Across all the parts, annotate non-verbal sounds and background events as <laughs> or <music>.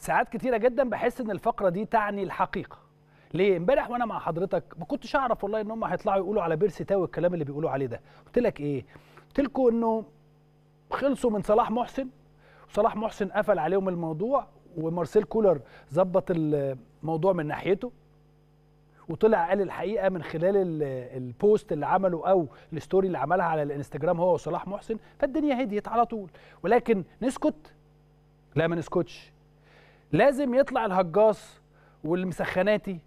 ساعات كتيره جدا بحس ان الفقره دي تعني الحقيقه ليه امبارح وانا مع حضرتك ما كنتش اعرف والله ان هم هيطلعوا يقولوا على بيرسي تاو الكلام اللي بيقولوا عليه ده قلت لك ايه قلت لكم انه خلصوا من صلاح محسن وصلاح محسن قفل عليهم الموضوع ومارسيل كولر ظبط الموضوع من ناحيته وطلع قال الحقيقه من خلال البوست اللي عمله او الستوري اللي عملها على الانستجرام هو وصلاح محسن فالدنيا هديت على طول ولكن نسكت لا ما نسكتش لازم يطلع الهجاص والمسخناتي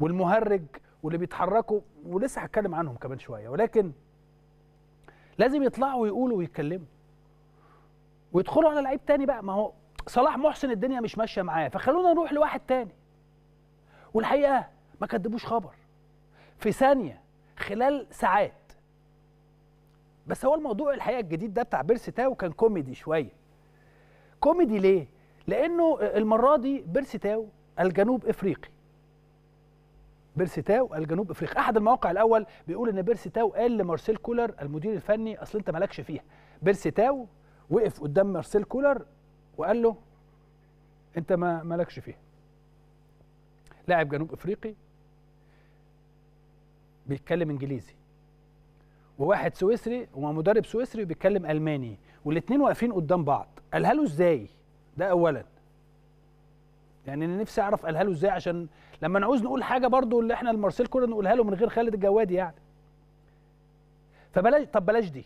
والمهرج واللي بيتحركوا ولسه هتكلم عنهم كمان شويه ولكن لازم يطلعوا ويقولوا ويتكلموا ويدخلوا على لعيب تاني بقى ما هو صلاح محسن الدنيا مش ماشيه معاه فخلونا نروح لواحد تاني والحقيقه ما كدبوش خبر في ثانيه خلال ساعات بس هو الموضوع الحقيقه الجديد ده بتاع بيرسي تاو كان كوميدي شويه كوميدي ليه لانه المره دي بيرسيتاو الجنوب افريقي بيرسيتاو الجنوب افريقي احد المواقع الاول بيقول ان بيرسيتاو قال لمارسيل كولر المدير الفني اصل انت مالكش فيها بيرسيتاو وقف قدام مارسيل كولر وقال له انت ما مالكش فيها لاعب جنوب افريقي بيتكلم انجليزي وواحد سويسري ومدرب سويسري بيتكلم الماني والاثنين واقفين قدام بعض قالها له ازاي ده اولا يعني انا نفسي اعرف قالها له ازاي عشان لما نعوز نقول حاجه برضو اللي احنا لمارسيل كنا نقولها له من غير خالد الجوادي يعني فبلاش طب بلاش دي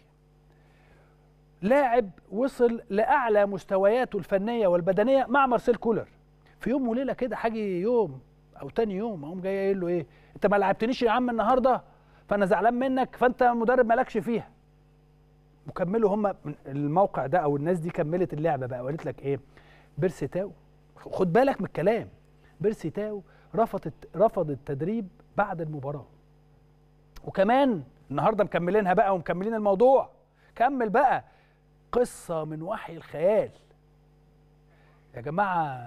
لاعب وصل لاعلى مستوياته الفنيه والبدنيه مع مارسيل كولر في يوم وليله كده حاجي يوم او تاني يوم اقوم جاي قايل له ايه انت ما لعبتنيش يا عم النهارده فانا زعلان منك فانت مدرب مالكش فيها وكملوا هم الموقع ده او الناس دي كملت اللعبه بقى وقالت لك ايه بيرسي تاو خد بالك من الكلام بيرسي تاو رفضت رفض التدريب بعد المباراه وكمان النهارده مكملينها بقى ومكملين الموضوع كمل بقى قصه من وحي الخيال يا جماعه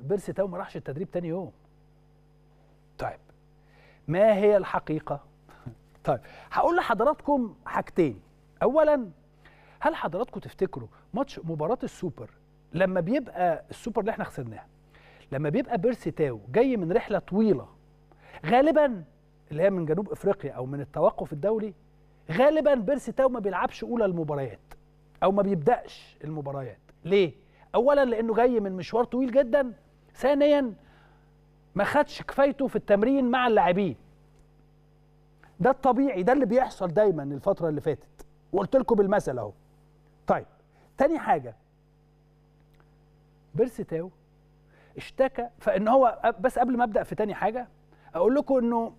بيرسي تاو ما راحش التدريب تاني يوم طيب ما هي الحقيقه <laughs> طيب هقول لحضراتكم حاجتين اولا هل حضراتكم تفتكروا ماتش مباراه السوبر لما بيبقى السوبر اللي احنا خسرناها لما بيبقى بيرسي تاو جاي من رحله طويله غالبا اللي هي من جنوب افريقيا او من التوقف الدولي غالبا بيرسي تاو ما بيلعبش اولى المباريات او ما بيبداش المباريات ليه اولا لانه جاي من مشوار طويل جدا ثانيا ما خدش كفايته في التمرين مع اللاعبين ده الطبيعي ده اللي بيحصل دايما الفتره اللي فاتت وقلت لكم بالمثل اهو طيب تاني حاجه بيرسي تاو اشتكى فان هو بس قبل ما ابدا في تاني حاجه اقول لكم انه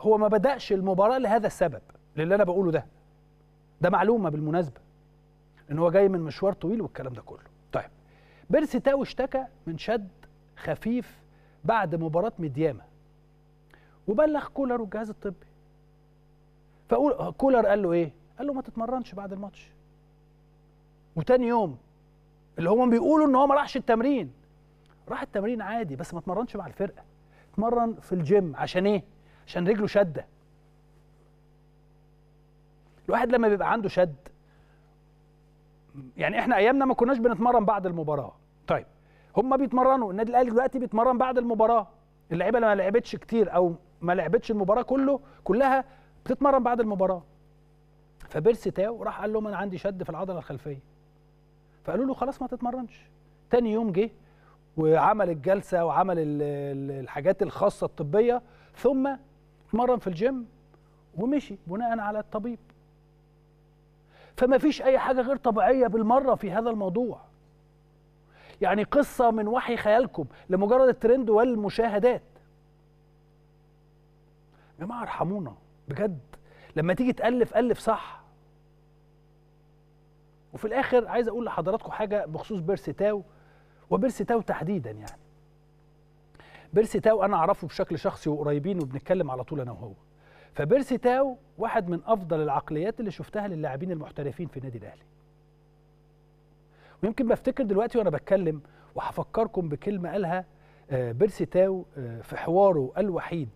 هو ما بداش المباراه لهذا السبب للي انا بقوله ده ده معلومه بالمناسبه ان هو جاي من مشوار طويل والكلام ده كله طيب بيرسي تاو اشتكى من شد خفيف بعد مباراه مديامه وبلغ كولر والجهاز الطبي فقول كولر قال له ايه قال له ما تتمرنش بعد الماتش وتاني يوم اللي هم بيقولوا ان هو ما راحش التمرين راح التمرين عادي بس ما اتمرنش مع الفرقه اتمرن في الجيم عشان ايه عشان رجله شده الواحد لما بيبقى عنده شد يعني احنا ايامنا ما كناش بنتمرن بعد المباراه طيب هم بيتمرنوا النادي الاهلي دلوقتي بيتمرن بعد المباراه اللعيبه اللي ما لعبتش كتير او ما لعبتش المباراه كله كلها بتتمرن بعد المباراه فبيرسي تاو راح قال لهم انا عندي شد في العضله الخلفيه فقالوا له خلاص ما تتمرنش تاني يوم جه وعمل الجلسه وعمل الحاجات الخاصه الطبيه ثم اتمرن في الجيم ومشي بناء على الطبيب فما فيش اي حاجه غير طبيعيه بالمره في هذا الموضوع يعني قصه من وحي خيالكم لمجرد الترند والمشاهدات يا جماعه ارحمونا بجد لما تيجي تالف الف صح وفي الاخر عايز اقول لحضراتكم حاجه بخصوص بيرسي تاو وبيرسي تاو تحديدا يعني بيرسي تاو انا اعرفه بشكل شخصي وقريبين وبنتكلم على طول انا وهو فبيرسي تاو واحد من افضل العقليات اللي شفتها للاعبين المحترفين في النادي الاهلي ويمكن بفتكر دلوقتي وانا بتكلم وهفكركم بكلمه قالها آه، بيرسي تاو آه، في حواره الوحيد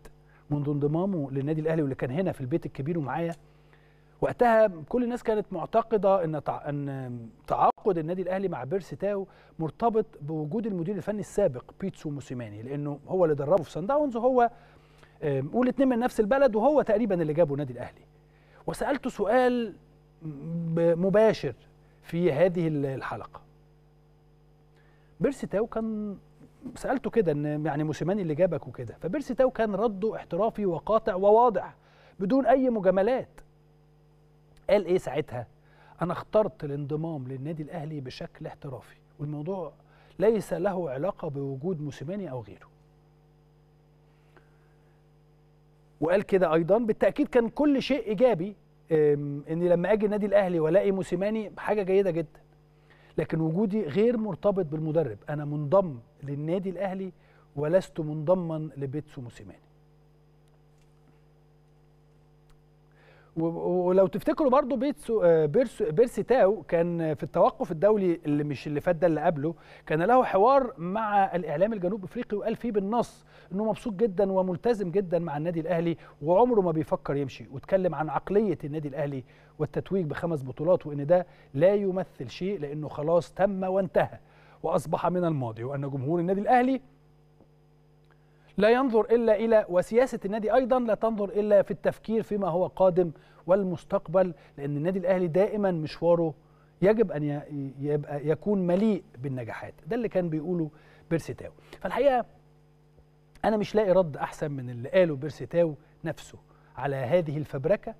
منذ انضمامه للنادي الاهلي واللي كان هنا في البيت الكبير ومعايا وقتها كل الناس كانت معتقده ان ان تعاقد النادي الاهلي مع بيرسي تاو مرتبط بوجود المدير الفني السابق بيتسو موسيماني لانه هو اللي دربه في سان داونز وهو والاثنين من نفس البلد وهو تقريبا اللي جابه النادي الاهلي وسالته سؤال مباشر في هذه الحلقه بيرسي تاو كان سالته كده ان يعني موسيماني اللي جابك وكده فبيرسي تاو كان رده احترافي وقاطع وواضح بدون اي مجاملات قال ايه ساعتها انا اخترت الانضمام للنادي الاهلي بشكل احترافي والموضوع ليس له علاقه بوجود موسيماني او غيره وقال كده ايضا بالتاكيد كان كل شيء ايجابي اني لما اجي النادي الاهلي والاقي موسيماني حاجه جيده جدا لكن وجودي غير مرتبط بالمدرب انا منضم للنادي الاهلي ولست منضما لبيتسو موسيماني ولو تفتكروا برضو آه، بيرسو بيرسي تاو كان في التوقف الدولي اللي مش اللي فات ده اللي قبله كان له حوار مع الاعلام الجنوب افريقي وقال فيه بالنص انه مبسوط جدا وملتزم جدا مع النادي الاهلي وعمره ما بيفكر يمشي واتكلم عن عقليه النادي الاهلي والتتويج بخمس بطولات وان ده لا يمثل شيء لانه خلاص تم وانتهى واصبح من الماضي وان جمهور النادي الاهلي لا ينظر إلا إلى وسياسة النادي أيضا لا تنظر إلا في التفكير فيما هو قادم والمستقبل لأن النادي الأهلي دائما مشواره يجب أن يبقى يكون مليء بالنجاحات ده اللي كان بيقوله بيرسيتاو فالحقيقة أنا مش لاقي رد أحسن من اللي قاله بيرسيتاو نفسه على هذه الفبركة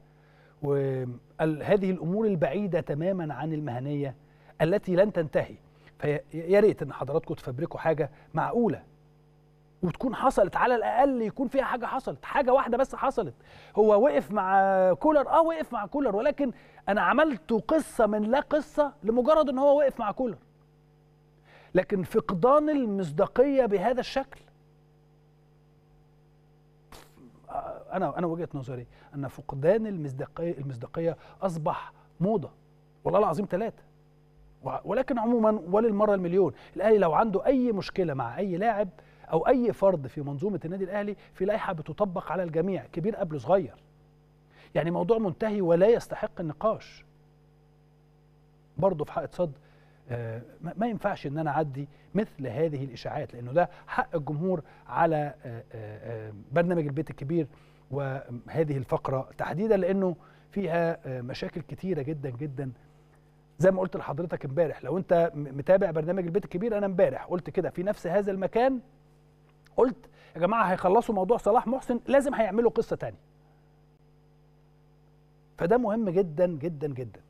وهذه الأمور البعيدة تماما عن المهنية التي لن تنتهي فيا ريت ان حضراتكم تفبركوا حاجه معقوله وتكون حصلت على الاقل يكون فيها حاجه حصلت حاجه واحده بس حصلت هو وقف مع كولر اه وقف مع كولر ولكن انا عملت قصه من لا قصه لمجرد ان هو وقف مع كولر لكن فقدان المصداقيه بهذا الشكل انا انا وجهه نظري ان فقدان المصداقيه المصداقيه اصبح موضه والله العظيم ثلاثه ولكن عموما وللمره المليون الاهلي لو عنده اي مشكله مع اي لاعب او اي فرد في منظومه النادي الاهلي في لائحه بتطبق على الجميع كبير قبل صغير يعني موضوع منتهي ولا يستحق النقاش برضه في حق صد آه، ما ينفعش ان انا اعدي مثل هذه الاشاعات لانه ده حق الجمهور على آه، آه، برنامج البيت الكبير وهذه الفقره تحديدا لانه فيها مشاكل كتيره جدا جدا زي ما قلت لحضرتك امبارح لو انت متابع برنامج البيت الكبير انا امبارح قلت كده في نفس هذا المكان قلت يا جماعه هيخلصوا موضوع صلاح محسن لازم هيعملوا قصه تانية فده مهم جدا جدا جدا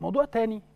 موضوع تاني